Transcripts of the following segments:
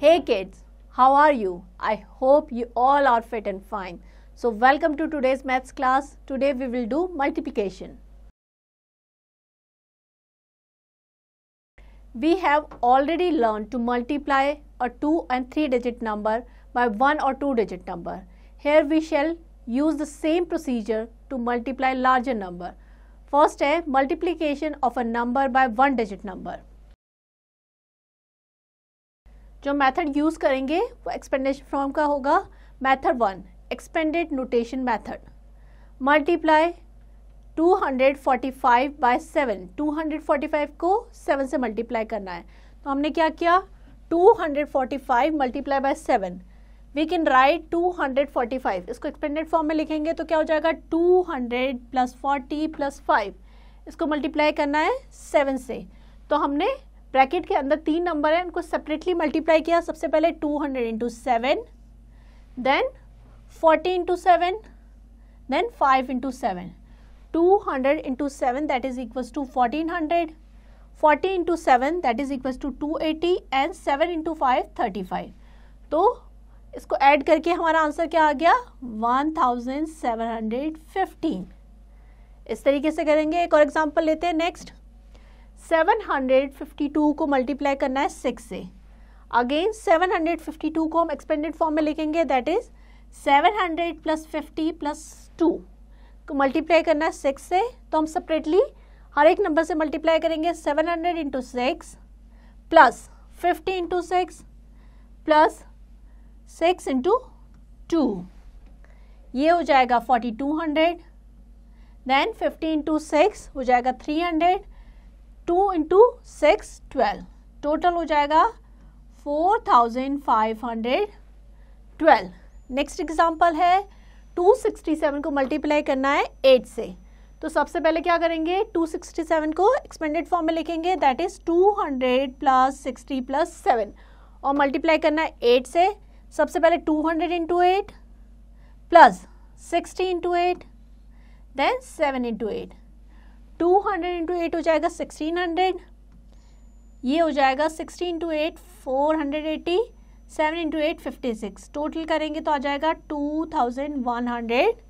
Hey kids, how are you? I hope you all are fit and fine. So welcome to today's maths class. Today we will do multiplication. We have already learned to multiply a 2 and 3 digit number by 1 or 2 digit number. Here we shall use the same procedure to multiply larger number. First a multiplication of a number by one digit number. जो method use करेंगे वो expansion form का होगा method one expanded notation method multiply 245 by 7 245 को 7 से multiply करना है तो हमने क्या किया 245 multiply by 7 we can write 245 इसको एक्सपेंडेड फॉर्म में लिखेंगे तो क्या हो जाएगा 200 प्लस फोर्टी प्लस फाइव इसको मल्टीप्लाई करना है 7 से तो हमने ब्रैकेट के अंदर तीन नंबर है उनको सेपरेटली मल्टीप्लाई किया सबसे पहले two hundred into seven then forty into seven then five into seven two hundred into seven that is equal to fourteen hundred forty into seven that is equal to two eighty and seven into five thirty five तो इसको add करके हमारा answer क्या आ गया one thousand seven hundred fifteen इस तरीके से करेंगे एक और एग्जाम्पल लेते हैं नेक्स्ट 752 को मल्टीप्लाई करना है सिक्स से अगेन 752 को हम एक्सपेंडेड फॉर्म में लिखेंगे that is 700 plus fifty plus two को मल्टीप्लाई करना है सिक्स से तो हम सेपरेटली हर एक नंबर से मल्टीप्लाई करेंगे 700 hundred into six plus fifty into six plus six into two ये हो जाएगा 4200 देन फिफ्टी इंटू सिक्स हो जाएगा 300 two into six twelve total हो जाएगा four thousand five hundred twelve next example है टू सिक्सटी सेवन को मल्टीप्लाई करना है एट से तो सबसे पहले क्या करेंगे टू सिक्सटी सेवन को एक्सपेंडेड फॉर्म में लिखेंगे that is two hundred plus sixty plus seven और मल्टीप्लाई करना है एट से सबसे पहले two hundred into eight plus sixty into eight then seven into eight to hundred into eight हो जाएगा सिक्सटीन हंड्रेड ये हो जाएगा sixteen into eight four hundred eighty seven into eight fifty six total करेंगे तो आ जाएगा two thousand one hundred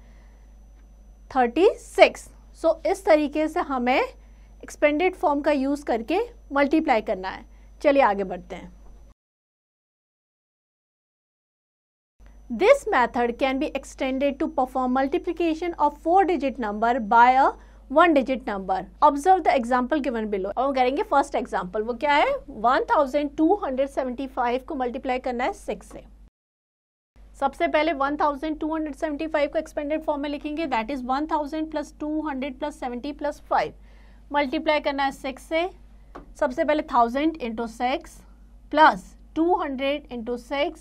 thirty six so इस तरीके से हमें एक्सपेंडेड फॉर्म का यूज़ करके मल्टीप्लाई करना है चलिए आगे बढ़ते हैं this method can be extended to perform multiplication of four digit number by a one digit number observe the example given below और करेंगे फर्स्ट एग्जाम्पल वो क्या है 1275 को मल्टीप्लाई करना है सिक्स से सबसे पहले 1275 को एक्सपेंडेड फॉर्म में लिखेंगे that is 1000 plus hundred plus seventy plus five multiply करना है सिक्स से सबसे पहले thousand into six plus two hundred into six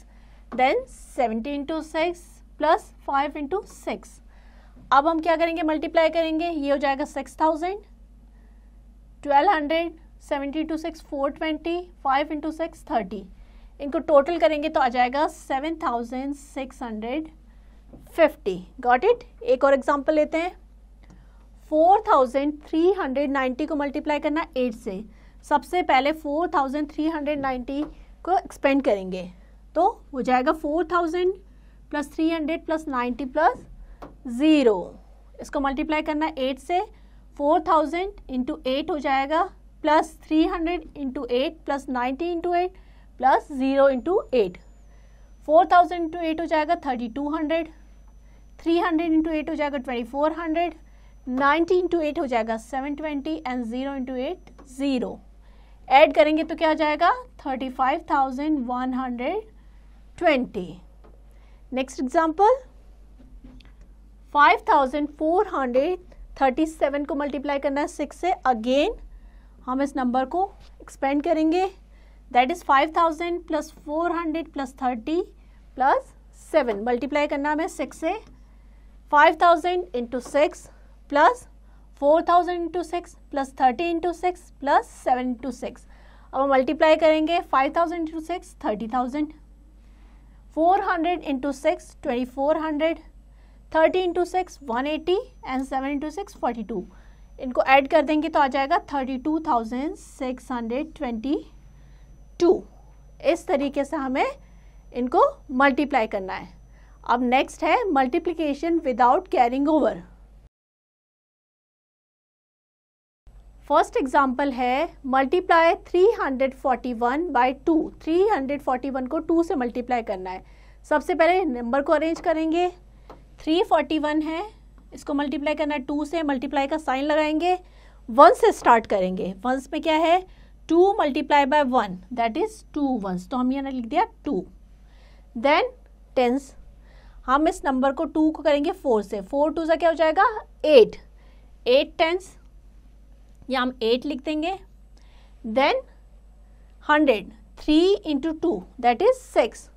then seventy into six plus five into six अब हम क्या करेंगे मल्टीप्लाई करेंगे ये हो जाएगा six thousand twelve hundred seventy two six four twenty five into six thirty इनको टोटल करेंगे तो आ जाएगा seven thousand six hundred fifty got it एक और एग्जाम्पल लेते हैं four thousand three hundred ninety को मल्टीप्लाई करना एट से सबसे पहले four thousand three hundred ninety को एक्सपेंड करेंगे तो हो जाएगा four thousand plus three hundred plus ninety plus zero इसको मल्टीप्लाई करना एट से फोर थाउजेंड इंटू एट हो जाएगा plus three hundred into eight plus ninety into eight plus zero into eight four thousand into eight हो जाएगा thirty two hundred three hundred into eight हो जाएगा twenty four hundred ninety into eight हो जाएगा seven twenty and zero into eight zero add करेंगे तो क्या आ जाएगा thirty five thousand one hundred twenty next example 5437 को मल्टीप्लाई करना है सिक्स से अगेन हम इस नंबर को एक्सपेंड करेंगे that is 5000 plus 400 plus 30 plus 7 multiply करना हमें सिक्स से 5000 thousand into six plus four thousand into six plus thirty into six plus seven into six अब हम मल्टीप्लाई करेंगे five thousand into six thirty thousand four hundred into six twenty four hundred thirty into six one eighty and seven into six forty two इनको add कर देंगे तो आ जाएगा thirty two thousand six hundred twenty two इस तरीके से हमें इनको मल्टीप्लाई करना है अब नेक्स्ट है multiplication without carrying over first example है multiply three hundred forty one by two three hundred forty one को टू से मल्टीप्लाई करना है सबसे पहले नंबर को अरेंज करेंगे थ्री फोर्टी वन है इसको मल्टीप्लाई करना है टू से मल्टीप्लाई का साइन लगाएंगे वन से स्टार्ट करेंगे वंस में क्या है two multiply by one that is two ones तो हम यहाँ लिख दिया टू देन टेंस हम इस नंबर को टू को करेंगे फोर से फोर टू से क्या हो जाएगा एट एट टेंस या हम एट लिख देंगे then hundred three into two that is six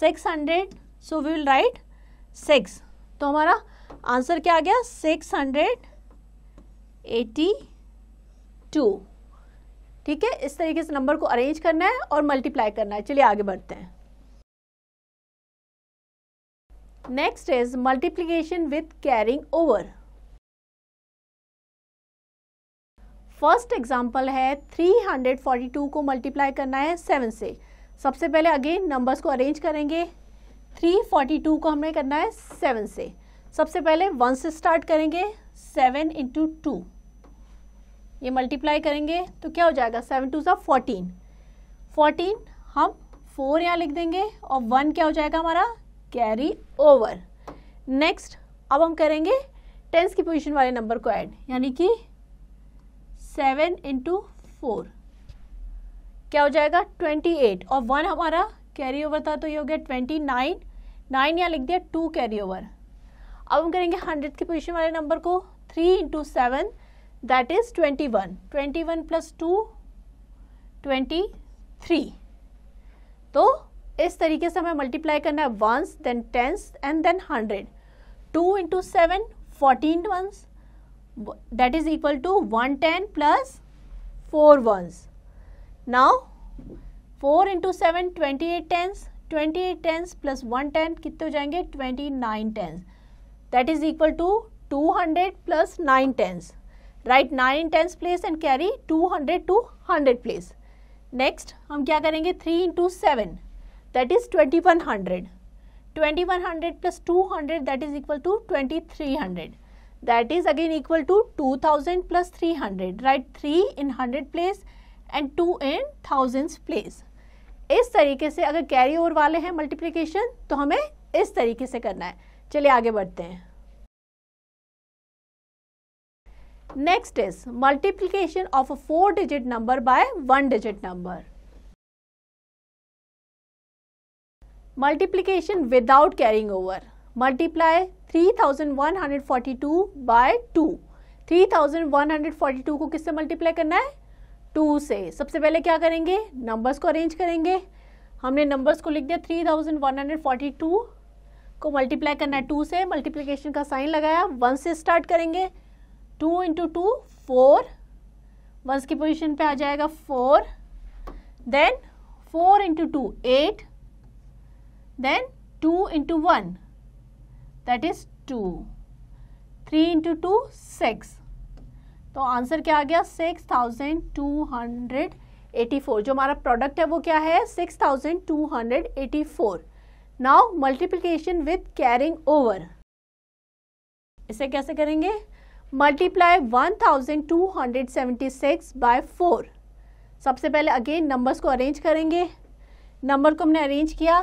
six hundred so we will write six तो हमारा आंसर क्या आ गया सिक्स हंड्रेड एटी टू ठीक है इस तरीके से नंबर को अरेंज करना है और मल्टीप्लाई करना है चलिए आगे बढ़ते हैं next is multiplication with carrying over first example है 342 को मल्टीप्लाई करना है 7 से सबसे पहले अगेन नंबर्स को अरेंज करेंगे थ्री फोर्टी टू को हमने करना है सेवन से सबसे पहले वन से स्टार्ट करेंगे सेवन इंटू टू ये मल्टीप्लाई करेंगे तो क्या हो जाएगा सेवन टू सा फोर्टीन फोर्टीन हम फोर यहाँ लिख देंगे और वन क्या हो जाएगा हमारा कैरी ओवर नेक्स्ट अब हम करेंगे टेंस की पोजीशन वाले नंबर को ऐड यानी कि सेवन इंटू फोर क्या हो जाएगा ट्वेंटी एट और वन हमारा कैरी ओवर था तो ये हो गया ट्वेंटी नाइन नाइन यहाँ लिख दिया टू कैरी ओवर अब हम करेंगे हंड्रेड की पोजिशन वाले नंबर को three into seven that is twenty one twenty one plus two twenty three तो इस तरीके से हमें मल्टीप्लाई करना है ones then tens and then hundred two into seven fourteen ones that is equal to one ten plus four ones now four into seven twenty eight tens twenty eight tens plus one ten कितने हो जाएंगे twenty nine tens that is equal to two hundred plus nine tens right nine tens place and carry two hundred to hundred place next हम क्या करेंगे three into seven that is twenty one hundred twenty one hundred plus two hundred that is equal to twenty three hundred that is again equal to two thousand plus three hundred right three in hundred place and two in thousands place इस तरीके से अगर carry over वाले हैं multiplication तो हमें इस तरीके से करना है चलिए आगे बढ़ते हैं next is multiplication of a four digit number by one digit number multiplication without carrying over multiply 3142 by 2 3142 को किससे मल्टीप्लाई करना है टू से सबसे पहले क्या करेंगे नंबर्स को अरेंज करेंगे हमने नंबर्स को लिख दिया three thousand one hundred forty two को मल्टीप्लाई करना है टू से मल्टीप्लीकेशन का साइन लगाया वन से स्टार्ट करेंगे two into two four ones की पोजिशन पर आ जाएगा four then four into two eight then two into one that is two three into two six तो आंसर क्या आ गया six thousand two hundred eighty four जो हमारा प्रोडक्ट है वो क्या है six thousand two hundred eighty four now multiplication with carrying over इसे कैसे करेंगे multiply one thousand two hundred seventy six by four सबसे पहले अगेन नंबर्स को अरेंज करेंगे नंबर को हमने अरेंज किया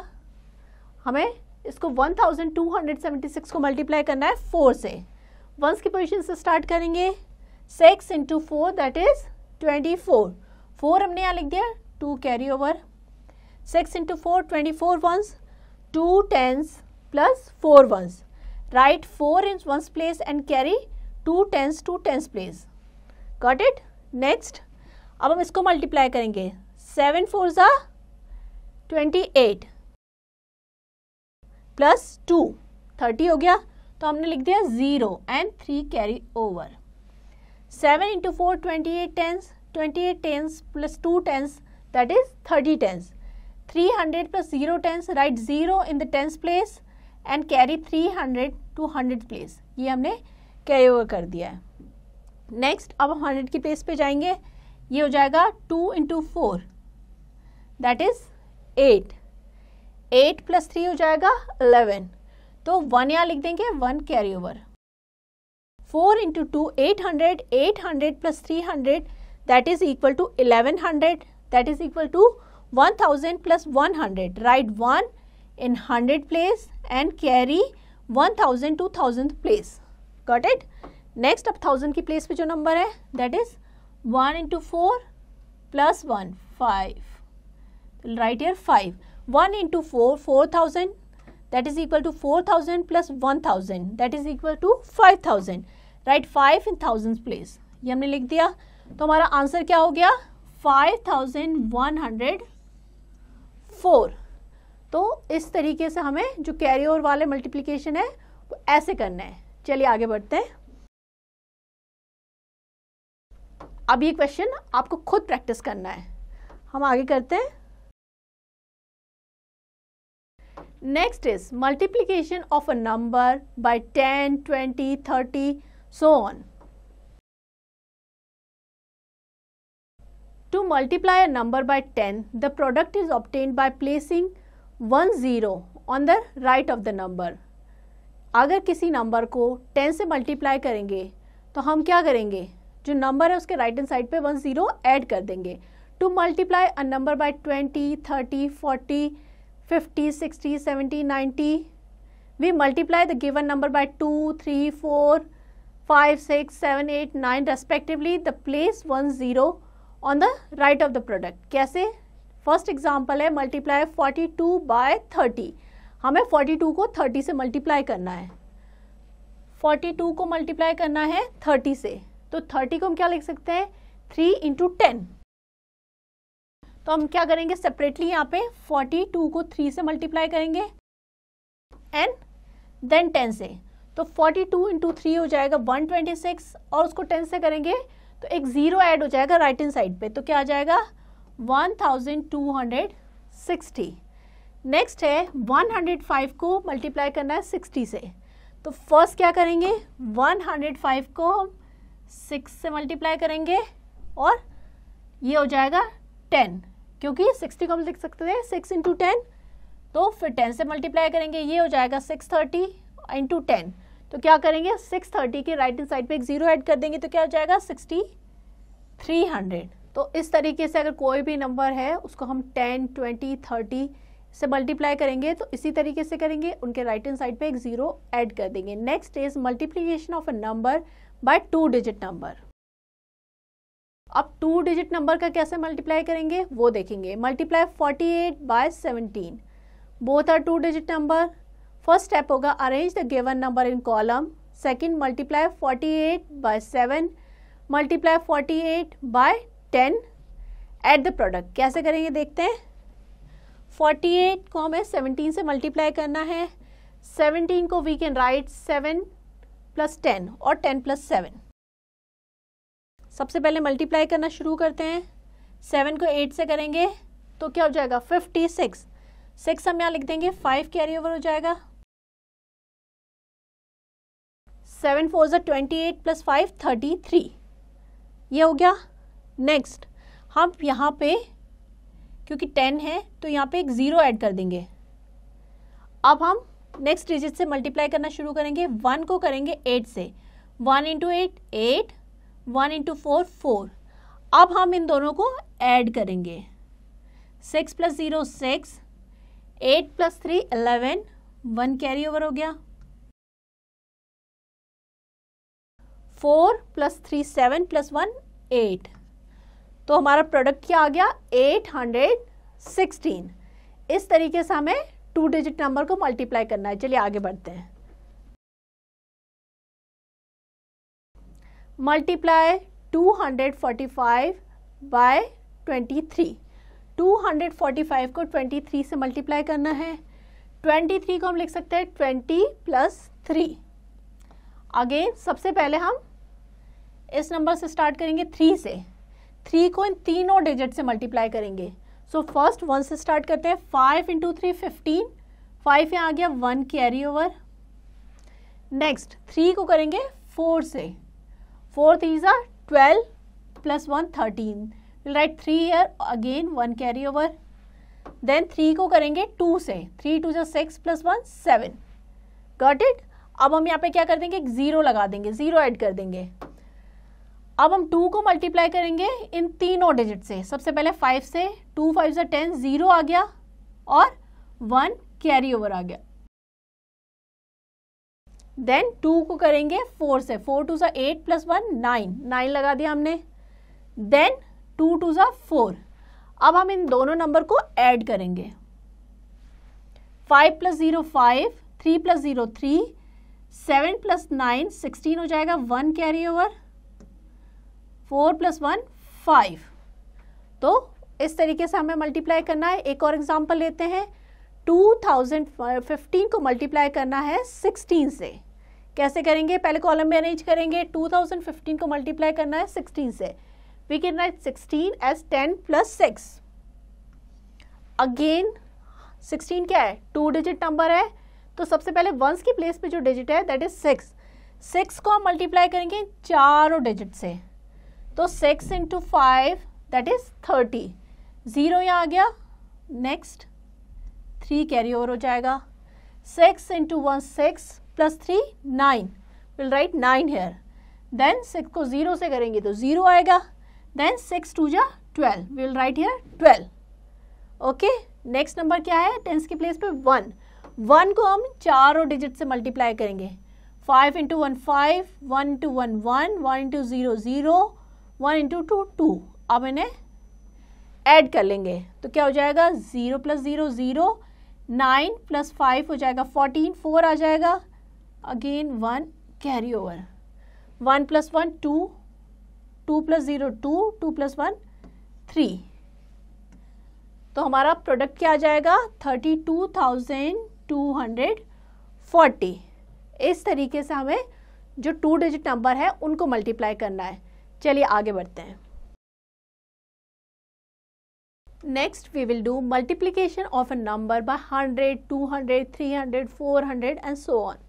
हमें इसको 1276 को मल्टीप्लाई करना है 4 से वंस की पोजीशन से स्टार्ट करेंगे six into four that is twenty four four हमने यहाँ लिख दिया two carry over six into four twenty four ones two tens plus four ones right four in ones place and carry two tens to tens place got it next अब हम इसको multiply करेंगे seven four ज twenty eight plus two thirty हो गया तो हमने लिख दिया zero and three carry over seven into four twenty eight tens twenty eight tens plus two tens that is thirty tens three hundred plus zero tens right zero in the tens place and carry three hundred to hundred place ये हमने carry over कर दिया है next अब हम hundred की place पे जाएंगे ये हो जाएगा two into four that is eight eight plus three हो जाएगा अलेवन तो वन यहाँ लिख देंगे one carry over 4 into 2 800 800 plus 300 that is equal to 1100 that is equal to 1000 plus 100 write 1 in 100 place and carry 1000 to 1000 place got it Next up 1000 की place पे is number है that is 1 into 4 plus 1 5 one five write here five one into that is equal to 4000 plus 1000 that is equal to 5000 write five in thousand place ये हमने लिख दिया तो हमारा answer क्या हो गया five thousand one hundred four तो इस तरीके से हमें जो कैरी ओवर वाले मल्टीप्लीकेशन है वो ऐसे करना है चलिए आगे बढ़ते हैं अब ये क्वेश्चन आपको खुद प्रैक्टिस करना है हम आगे करते हैं next is multiplication of a number by ten twenty thirty so on. To multiply a number by 10, the product is obtained by placing one zero on the right of the number अगर किसी number को ten से multiply करेंगे तो हम क्या करेंगे जो नंबर है उसके राइट हैंड साइड पे वन ज़ीरो ऐड कर देंगे to multiply a number by twenty thirty forty fifty sixty seventy ninety we multiply the given number by two three four five six seven eight nine respectively the place 1, 0 on the right of the product. कैसे first example है multiply 42 by 30 हमें 42 को 30 से multiply करना है 42 को multiply करना है 30 से तो 30 को हम क्या लिख सकते हैं 3 इंटू टेन तो हम क्या करेंगे सेपरेटली यहाँ पे 42 को 3 से मल्टीप्लाई करेंगे एंड देन 10 से तो 42 टू इंटू थ्री हो जाएगा 126 और उसको 10 से करेंगे तो एक ज़ीरो ऐड हो जाएगा राइट हैंड साइड पे तो क्या आ जाएगा 1260 नेक्स्ट है 105 को मल्टीप्लाई करना है 60 से तो फर्स्ट क्या करेंगे 105 को हम सिक्स से मल्टीप्लाई करेंगे और ये हो जाएगा 10 क्योंकि 60 को हम लिख सकते थे सिक्स इंटू टेन तो फिर 10 से मल्टीप्लाई करेंगे ये हो जाएगा 630 थर्टी इंटू टेन तो क्या करेंगे 630 के राइट हैंड साइड पे एक जीरो ऐड कर देंगे तो क्या हो जाएगा 6300 तो इस तरीके से अगर कोई भी नंबर है उसको हम 10, 20, 30 से मल्टीप्लाई करेंगे तो इसी तरीके से करेंगे उनके राइट हैंड साइड पे एक जीरो ऐड कर देंगे next is multiplication of a number by two digit number अब टू डिजिट नंबर का कैसे मल्टीप्लाई करेंगे वो देखेंगे multiply 48 by seventeen both are two digit number first step होगा arrange the given number in column second multiply forty eight by seven multiply forty eight by ten add the product कैसे करेंगे देखते हैं forty eight को हमें seventeen से multiply करना है सेवनटीन को we can write seven plus ten और टेन प्लस सेवन सबसे पहले मल्टीप्लाई करना शुरू करते हैं सेवन को एट से करेंगे तो क्या हो जाएगा फिफ्टी सिक्स सिक्स हम यहाँ लिख देंगे फाइव कैरी ओवर हो जाएगा सेवन फोर ज़ा twenty eight plus five thirty three ये हो गया नेक्स्ट हम यहाँ पे क्योंकि टेन है तो यहाँ पे एक ज़ीरो ऐड कर देंगे अब हम नेक्स्ट डिजिट से मल्टीप्लाई करना शुरू करेंगे वन को करेंगे एट से one into eight eight one into four four अब हम इन दोनों को ऐड करेंगे six plus zero six eight plus three eleven one carry over हो गया four plus three seven plus one eight तो हमारा प्रोडक्ट क्या आ गया एट हंड्रेड सिक्सटीन इस तरीके से हमें टू डिजिट नंबर को मल्टीप्लाई करना है चलिए आगे बढ़ते हैं multiply two hundred forty five by twenty three two hundred forty five को ट्वेंटी थ्री से मल्टीप्लाई करना है ट्वेंटी थ्री को हम लिख सकते हैं ट्वेंटी प्लस थ्री अगेन सबसे पहले हम इस नंबर से स्टार्ट करेंगे थ्री से थ्री को इन तीनों डिजिट से मल्टीप्लाई करेंगे सो फर्स्ट वन से स्टार्ट करते हैं five into three fifteen five यहाँ आ गया one carry over next three को करेंगे फोर से फोर थ्री जर twelve plus one thirteen will write three here again one carry over then three को करेंगे टू से थ्री टू जो six plus one seven got it अब हम यहाँ पे क्या कर देंगे एक ज़ीरो लगा देंगे ज़ीरो ऐड कर देंगे अब हम टू को मल्टीप्लाई करेंगे इन तीनों डिजिट से सबसे पहले फाइव से टू फाइव से टेन जीरो आ गया और वन कैरी ओवर आ गया देन टू को करेंगे फोर से फोर टू सा eight plus one nine nine लगा दिया हमने देन टू टू सा फोर अब हम इन दोनों नंबर को ऐड करेंगे five plus zero five three plus zero three seven plus nine sixteen हो जाएगा one carry over four plus one five तो इस तरीके से हमें मल्टीप्लाई करना है एक और एग्जाम्पल लेते हैं टू थाउजेंड फिफ्टीन को मल्टीप्लाई करना है सिक्सटीन से कैसे करेंगे पहले कॉलम में अरेंज करेंगे टू थाउजेंड फिफ्टीन को मल्टीप्लाई करना है सिक्सटीन से we can write sixteen as ten plus six again sixteen क्या है टू डिजिट नंबर है तो सबसे पहले वंस की प्लेस पे जो डिजिट है दैट इज सिक्स सिक्स को हम मल्टीप्लाई करेंगे चारों डिजिट से तो six into five that is thirty zero यहाँ आ गया नेक्स्ट थ्री कैरी ओवर हो जाएगा six into one six plus three nine will write nine here then six को ज़ीरो से करेंगे तो ज़ीरो आएगा देन सिक्स टू जा twelve will write here twelve okay next number क्या है टेंस के प्लेस पे वन वन को हम चारों डिजिट से मल्टीप्लाई करेंगे five into one five one into one one one into zero zero one into two two अब इन्हें ऐड कर लेंगे तो क्या हो जाएगा zero plus zero zero nine plus five हो जाएगा फोर्टीन फोर आ जाएगा again one carry over one plus one two two plus zero two two plus one three तो हमारा प्रोडक्ट क्या आ जाएगा thirty two thousand two hundred forty इस तरीके से हमें जो टू डिजिट नंबर है उनको मल्टीप्लाई करना है चलिए आगे बढ़ते हैं next we will do multiplication of a number by hundred hundred two three hundred four hundred and so on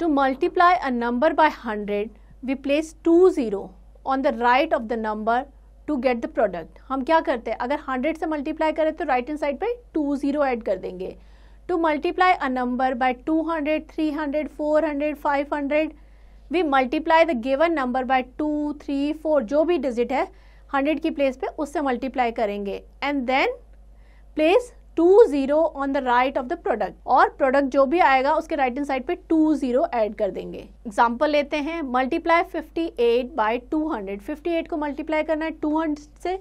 to multiply a number by hundred we place two zero on the right of the number to get the product हम क्या करते हैं अगर hundred से multiply करें तो right hand side पर two zero add कर देंगे to multiply a number by 200, 300, 400, 500, we multiply the given number by two three four जो भी डिजिट है हंड्रेड की प्लेस पे उससे मल्टीप्लाई करेंगे and then place two zero on the right of the product और प्रोडक्ट जो भी आएगा उसके राइट हैंड साइड पे टू जीरो एड कर देंगे एग्जाम्पल लेते हैं multiply fifty eight by two hundred fifty eight को मल्टीप्लाई करना है टू हंड्रेड से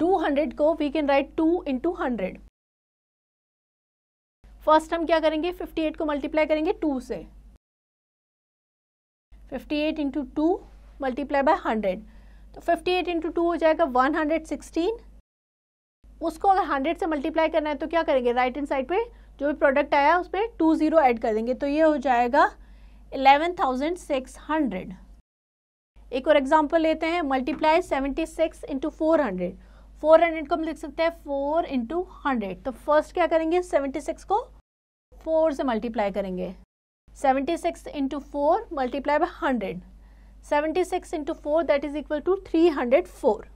टू हंड्रेड को we can write two into hundred first हम क्या करेंगे 58 को मल्टीप्लाई करेंगे 2 से 58 eight into two multiply by hundred तो 58 एट इंटू टू हो जाएगा 116 उसको अगर 100 से मल्टीप्लाई करना है तो क्या करेंगे राइट हैंड साइड पे जो भी प्रोडक्ट आया उस पर टू ज़ीरो एड कर देंगे तो ये हो जाएगा 11,600 एक और एग्जांपल लेते हैं multiply 76 six into four hundred four hundred को हम लिख सकते हैं फोर इंटू हंड्रेड तो फर्स्ट क्या करेंगे सेवेंटी सिक्स को फोर से मल्टीप्लाई करेंगे seventy six into four multiply by hundred seventy six into four that is equal to three hundred four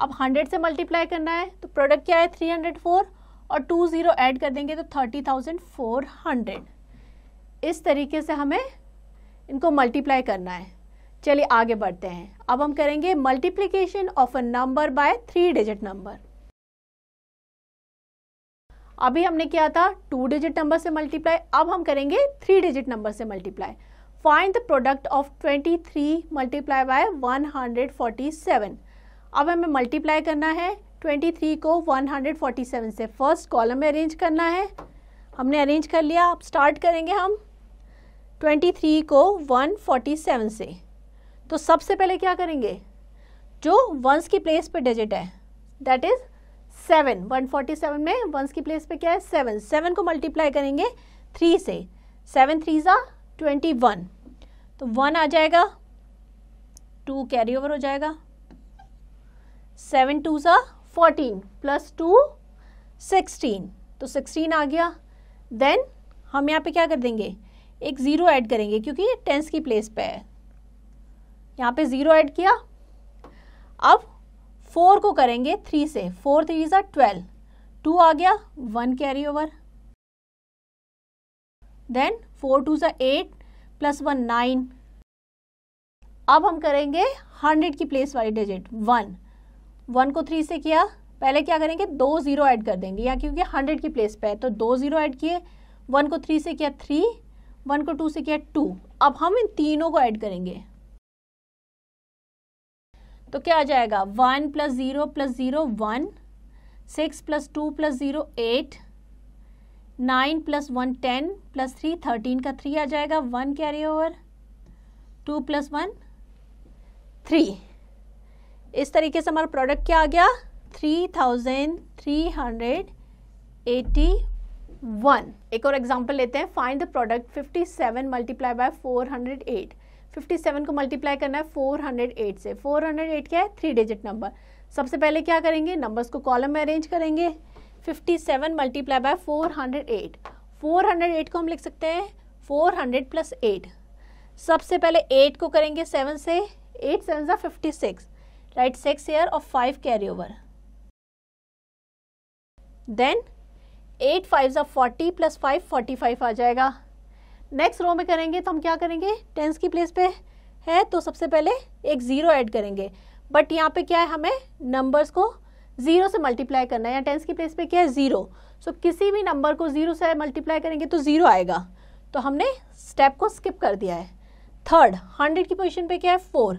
अब हंड्रेड से मल्टीप्लाई करना है तो प्रोडक्ट क्या है थ्री हंड्रेड फोर और टू ज़ीरो ऐड कर देंगे तो थर्टी थाउजेंड फोर हंड्रेड इस तरीके से हमें इनको मल्टीप्लाई करना है चलिए आगे बढ़ते हैं अब हम करेंगे multiplication of a number by three digit number अभी हमने किया था टू डिजिट नंबर से मल्टीप्लाई अब हम करेंगे थ्री डिजिट नंबर से multiply find the product of 23 three multiply by one अब हमें मल्टीप्लाई करना है 23 को 147 से फर्स्ट कॉलम में अरेंज करना है हमने अरेंज कर लिया अब स्टार्ट करेंगे हम 23 को 147 से तो सबसे पहले क्या करेंगे जो वंस की प्लेस पे डिजिट है that is seven one forty seven में वंस की प्लेस पे क्या है सेवन सेवन को मल्टीप्लाई करेंगे थ्री से सेवन थ्री ज़ा ट्वेंटी वन तो वन आ जाएगा टू कैरी ओवर हो जाएगा सेवन टू ज़ा फोर्टीन प्लस टू सिक्सटीन तो सिक्सटीन आ गया देन हम यहाँ पे क्या कर देंगे एक ज़ीरो ऐड करेंगे क्योंकि ये टेंस की प्लेस पे है यहाँ पे ज़ीरो ऐड किया अब फोर को करेंगे थ्री से फोर थ्री जो ट्वेल्व टू आ गया one carry over then four two जो एट प्लस वन नाइन अब हम करेंगे हंड्रेड की प्लेस वाली डिजिट वन वन को थ्री से किया पहले क्या करेंगे दो ज़ीरो ऐड कर देंगे यहाँ क्योंकि हंड्रेड की प्लेस पे है तो दो ज़ीरो ऐड किए वन को थ्री से किया थ्री वन को टू से किया टू अब हम इन तीनों को ऐड करेंगे तो क्या आ जाएगा one plus zero plus zero one six plus two plus zero eight nine plus one ten plus three thirteen का थ्री आ जाएगा one carry over two plus one three इस तरीके से हमारा प्रोडक्ट क्या आ गया three thousand three hundred eighty one एक और एग्जाम्पल लेते हैं find the product fifty seven multiply by four hundred eight 57 को मल्टीप्लाई करना है 408 से 408 क्या है थ्री डिजिट नंबर सबसे पहले क्या करेंगे नंबर्स को कॉलम में अरेंज करेंगे 57 seven multiply by four hundred को हम लिख सकते हैं 400 हंड्रेड प्लस एट सबसे पहले 8 को करेंगे 7 से 8 सेवन ज़ा fifty six write six here और five carry over then eight five ज़ा forty plus five forty five आ जाएगा नेक्स्ट रो में करेंगे तो हम क्या करेंगे टेंस की प्लेस पे है तो सबसे पहले एक ज़ीरो ऐड करेंगे बट यहाँ पे क्या है हमें नंबर्स को ज़ीरो से मल्टीप्लाई करना है या टेंस की प्लेस पे क्या है ज़ीरो सो so, किसी भी नंबर को ज़ीरो से मल्टीप्लाई करेंगे तो ज़ीरो आएगा तो हमने स्टेप को स्किप कर दिया है थर्ड हंड्रेड की पोजिशन पर क्या है फोर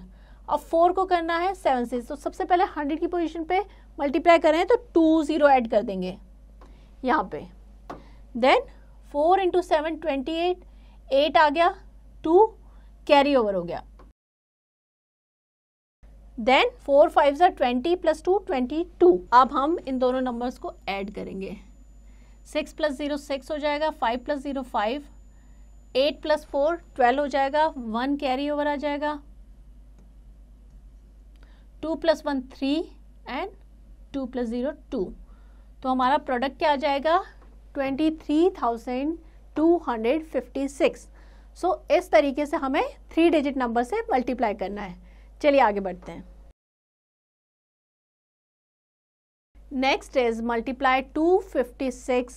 अब फोर को करना है सेवन से तो सबसे पहले हंड्रेड की पोजिशन पर मल्टीप्लाई करें तो टू ज़ीरो ऐड कर देंगे यहाँ पे then four into seven twenty eight eight आ गया टू कैरी ओवर हो गया देन फोर फाइव ज़ा twenty plus two twenty two अब हम इन दोनों नंबर्स को ऐड करेंगे सिक्स प्लस ज़ीरो सिक्स हो जाएगा five plus zero five eight plus four twelve हो जाएगा वन कैरी ओवर आ जाएगा two plus one three and two plus zero two तो हमारा प्रोडक्ट क्या आ जाएगा twenty three thousand 256 so so, इस तरीके से हमें थ्री डिजिट नंबर से मल्टीप्लाई करना है चलिए आगे बढ़ते हैं नेक्स्ट इज मल्टीप्लाई 256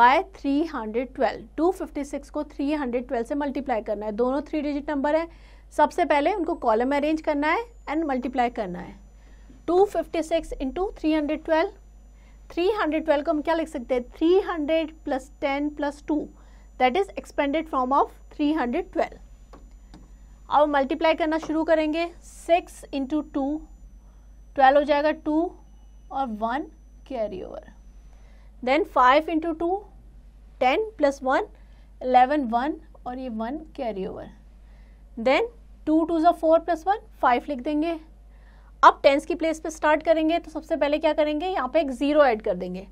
बाय 312 256 को 312 से मल्टीप्लाई करना है दोनों थ्री डिजिट नंबर है सबसे पहले उनको कॉलम में अरेंज करना है एंड मल्टीप्लाई करना है 256 fifty six into three hundred twelve three hundred twelve को हम क्या लिख सकते हैं three hundred plus ten plus two that is expanded form of 312 अब मल्टीप्लाई करना शुरू करेंगे सिक्स इंटू टू ट्वेल्व हो जाएगा टू और one carry over then five into two ten plus one eleven one और ये one carry over then two two जो फोर प्लस वन फाइव लिख देंगे अब टेंस की प्लेस पे स्टार्ट करेंगे तो सबसे पहले क्या करेंगे यहाँ पे एक ज़ीरो ऐड कर देंगे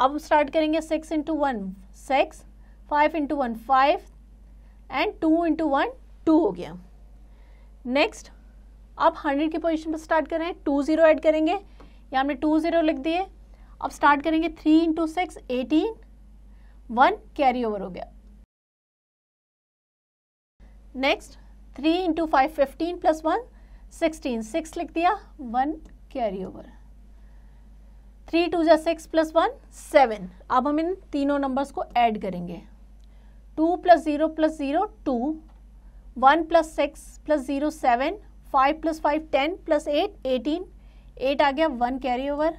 अब स्टार्ट करेंगे six into one six five into one five and two into one two हो गया नेक्स्ट अब हंड्रेड की पोजिशन पर स्टार्ट करें टू ज़ीरो ऐड करेंगे या हमने टू ज़ीरो लिख दिए अब स्टार्ट करेंगे three into six eighteen one carry over हो गया next three into five fifteen plus one sixteen six लिख दिया one carry over three two जै सिक्स प्लस वन सेवन अब हम इन तीनों नंबर्स को ऐड करेंगे two plus zero plus zero two one plus six plus zero seven five plus five ten plus eight eighteen eight आ गया one carry over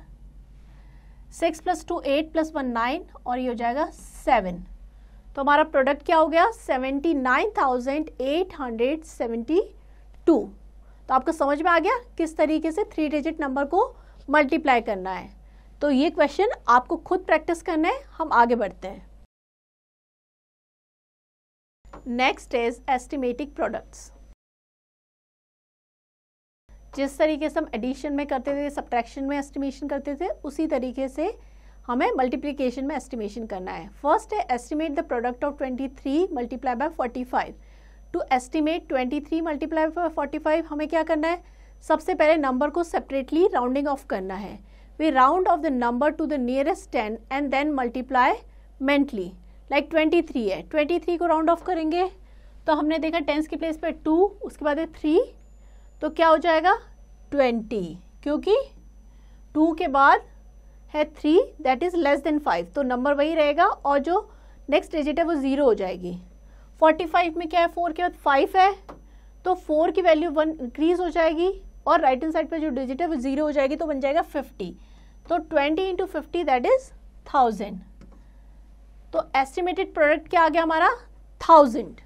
six plus two eight plus one nine और ये हो जाएगा seven तो हमारा product क्या हो गया seventy nine thousand eight hundred seventy two तो आपको समझ में आ गया किस तरीके से थ्री डिजिट नंबर को मल्टीप्लाई करना है तो ये क्वेश्चन आपको खुद प्रैक्टिस करना है हम आगे बढ़ते हैं नेक्स्ट इज एस्टिमेटिक प्रोडक्ट्स जिस तरीके से हम एडिशन में करते थे सब्ट्रैक्शन में एस्टिमेशन करते थे उसी तरीके से हमें मल्टीप्लिकेशन में एस्टिमेशन करना है फर्स्ट है estimate the product of 23 multiply by five to estimate 23 multiply by five हमें क्या करना है सबसे पहले नंबर को सेपरेटली राउंडिंग ऑफ करना है we round off the number to the nearest ten and then multiply mentally like twenty three है ट्वेंटी थ्री को राउंड ऑफ करेंगे तो हमने देखा टेंस की प्लेस पे टू उसके बाद है थ्री तो क्या हो जाएगा ट्वेंटी क्योंकि टू के बाद है three that is less than five तो नंबर वही रहेगा और जो नेक्स्ट डिजिट है वो ज़ीरो हो जाएगी फोर्टी फाइव में क्या है फोर के बाद फाइव है तो फोर की वैल्यू वन इंक्रीज़ हो जाएगी और राइट हैंड साइड पर जो डिजिट है वो ज़ीरो हो जाएगी तो बन जाएगा फिफ्टी तो twenty into fifty that is thousand तो एस्टिमेटेड प्रोडक्ट क्या आ गया हमारा thousand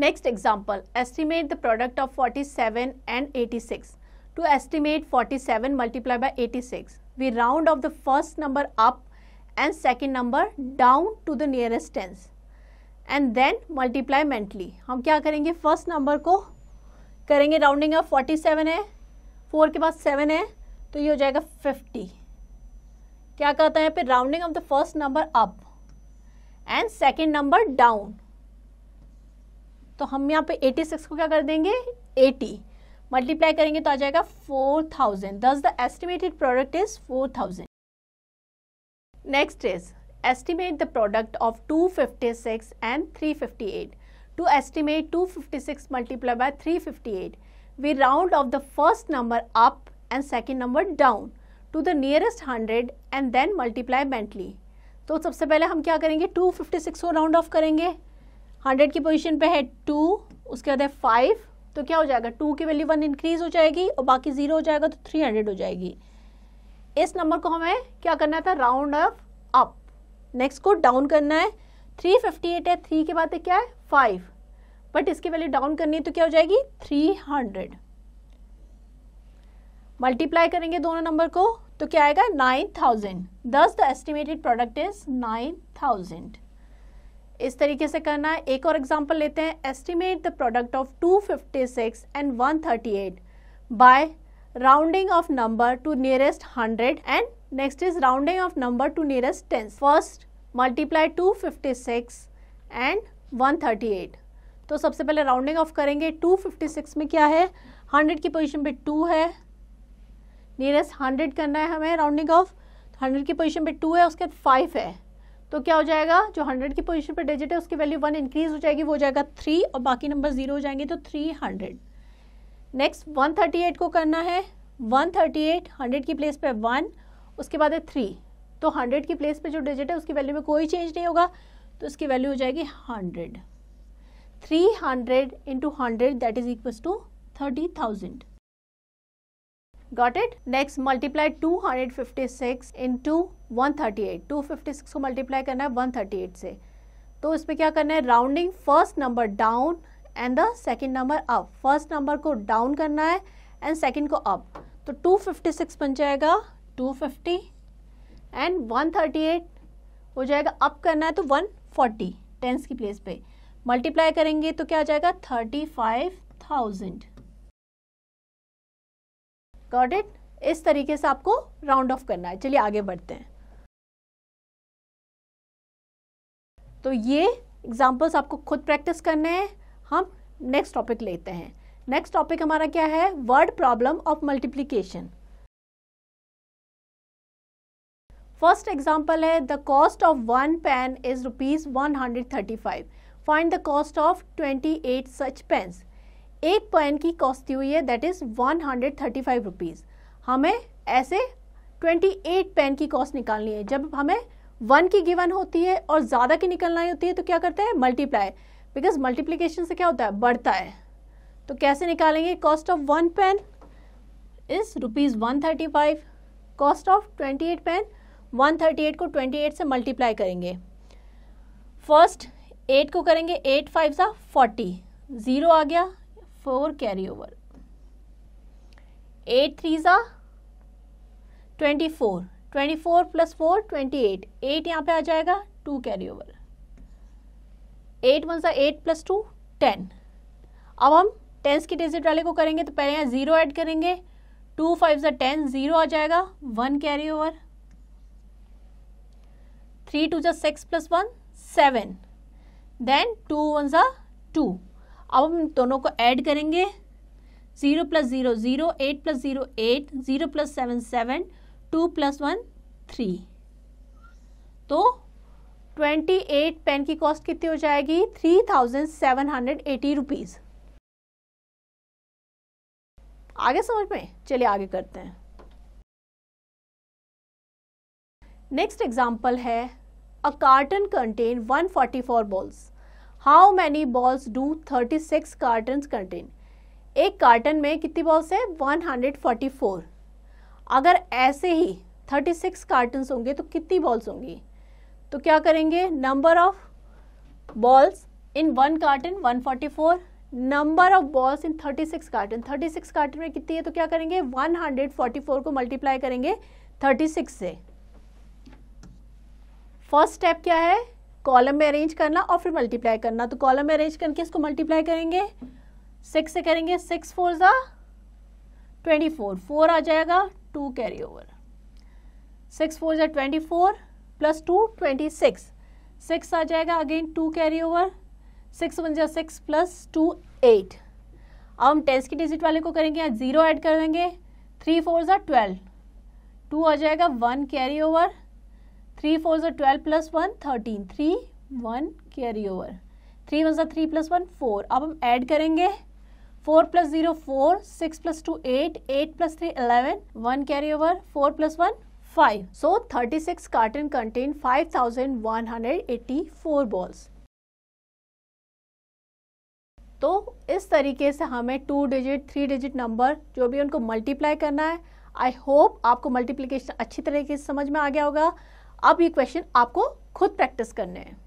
next example estimate the product of forty seven and eighty six to estimate forty seven multiply by eighty six we round off the first number up and second number down to the nearest tens and then multiply mentally हम क्या करेंगे first number को करेंगे rounding forty 47 है four के बाद seven है तो ये हो जाएगा फिफ्टी क्या कहते हैं फिर rounding off the first number up and second number down तो हम यहाँ पे 86 को क्या कर देंगे 80 मल्टीप्लाई करेंगे तो आ जाएगा 4000 thus the estimated product is 4000 next is estimate the product of 256 and 358 to estimate 256 three fifty 358 we round off the first number up and second number down to the nearest hundred and then multiply mentally तो सबसे पहले हम क्या करेंगे two fifty six को round off करेंगे hundred की position पर है टू उसके बाद है फाइव तो क्या हो जाएगा टू की वैल्यू वन इंक्रीज हो जाएगी और बाकी ज़ीरो हो जाएगा तो थ्री हंड्रेड हो जाएगी इस नंबर को हमें क्या करना था राउंड ऑफ अप नेक्स्ट को डाउन करना है थ्री फिफ्टी एट है थ्री के बाद क्या है फाइव बट इसकी वैल्यू डाउन करनी है तो क्या हो जाएगी थ्री हंड्रेड मल्टीप्लाई करेंगे दोनों नंबर को तो क्या आएगा nine thousand thus the estimated product is nine thousand इस तरीके से करना है एक और एग्जाम्पल लेते हैं estimate the product of two fifty six and one thirty eight by rounding off number to nearest hundred and next is rounding off number to nearest tens first multiply two fifty six and one thirty eight तो सबसे पहले rounding off करेंगे two fifty six में क्या है hundred की position पर two है नियरेस्ट हंड्रेड करना है हमें राउंडिंग ऑफ हंड्रेड की पोजीशन पर टू है उसके बाद फाइव है तो क्या हो जाएगा जो हंड्रेड की पोजिशन पर डिजिट है उसकी वैल्यू वन इंक्रीज हो जाएगी वो हो जाएगा थ्री और बाकी नंबर जीरो हो जाएंगे तो three hundred next one thirty eight को करना है वन थर्टी एट हंड्रेड की प्लेस पे वन उसके बाद है थ्री तो हंड्रेड की प्लेस पे जो डिजिट है उसकी वैल्यू में कोई चेंज नहीं होगा तो उसकी वैल्यू हो जाएगी hundred three hundred into hundred that is equal to thirty thousand got it next multiply 256 to 138 256 को मल्टीप्लाई करना है 138 से तो इसमें क्या करना है rounding first number down and the second number up first number को डाउन करना है एंड सेकेंड को अप तो 256 बन जाएगा 250 एंड 138 हो जाएगा अप करना है तो 140 टेंस की प्लेस पे मल्टीप्लाई करेंगे तो क्या आ जाएगा 35,000 गॉट इट इस तरीके से आपको राउंड ऑफ करना है चलिए आगे बढ़ते हैं तो ये एग्जाम्पल्स आपको खुद प्रैक्टिस करने हैं हम नेक्स्ट टॉपिक लेते हैं नेक्स्ट टॉपिक हमारा क्या है word problem of multiplication first example है the cost of one pen is rupees one hundred thirty five find the cost of twenty eight such pens एक पेन की कॉस्ट हुई है that is one hundred thirty five rupees हमें ऐसे twenty eight pen की cost निकालनी है जब हमें वन की गिवन होती है और ज़्यादा की निकलना होती है तो क्या करते हैं मल्टीप्लाई बिकॉज मल्टीप्लीकेशन से क्या होता है बढ़ता है तो कैसे निकालेंगे cost of one pen is rupees one thirty five cost of twenty eight pen one thirty eight को ट्वेंटी एट से मल्टीप्लाई करेंगे फर्स्ट एट को करेंगे एट फाइव सा फोर्टी ज़ीरो आ गया four carry over eight three ज़ा twenty four twenty four plus four twenty eight eight यहाँ पे आ जाएगा two carry over eight one सा एट प्लस टू टेन अब हम टेंस के डिजिट वाले को करेंगे तो पहले यहाँ ज़ीरो ऐड करेंगे टू फाइव सा टेन ज़ीरो आ जाएगा one carry over three two ज़ा six plus one seven then two one ज़ा टू अब हम दोनों को ऐड करेंगे zero plus zero zero eight plus zero eight zero plus seven seven two plus one three तो ट्वेंटी एट पेन की cost कितनी हो जाएगी three thousand seven hundred eighty rupees आगे समझ में चलिए आगे करते हैं नेक्स्ट एग्जाम्पल है a carton contain 144 balls how many balls do 36 six carton contain एक कार्टन में कितनी बॉल्स है 144 अगर ऐसे ही 36 सिक्स कार्टन होंगे तो कितनी बॉल्स होंगी तो क्या करेंगे number of balls in one carton 144 number of balls in 36 carton six carton में कितनी है तो क्या करेंगे 144 को मल्टीप्लाई करेंगे 36 से फर्स्ट स्टेप क्या है कॉलम में अरेंज करना और फिर मल्टीप्लाई करना तो कॉलम में अरेंज करके इसको मल्टीप्लाई करेंगे सिक्स से करेंगे सिक्स फोर ज़ा ट्वेंटी फोर फोर आ जाएगा two carry over six four ज़ा twenty four plus two twenty six six आ जाएगा again two carry over six one ज़ा सिक्स प्लस टू एट अब हम टेंस की डिजिट वाले को करेंगे यहाँ ज़ीरो ऐड कर देंगे थ्री फोर ज़ा ट्वेल्व टू आ जाएगा one carry over three four जो twelve plus one thirteen three one carry over three one जो थ्री प्लस वन फोर अब हम ऐड करेंगे four plus zero four six plus two eight eight plus three eleven one carry over four plus one five so thirty six carton contain five thousand one hundred eighty four balls तो इस तरीके से हमें two digit three digit number जो भी उनको multiply करना है आई होप आपको मल्टीप्लीकेशन अच्छी तरीके से समझ में आ गया होगा अब ये क्वेश्चन आपको खुद प्रैक्टिस करने हैं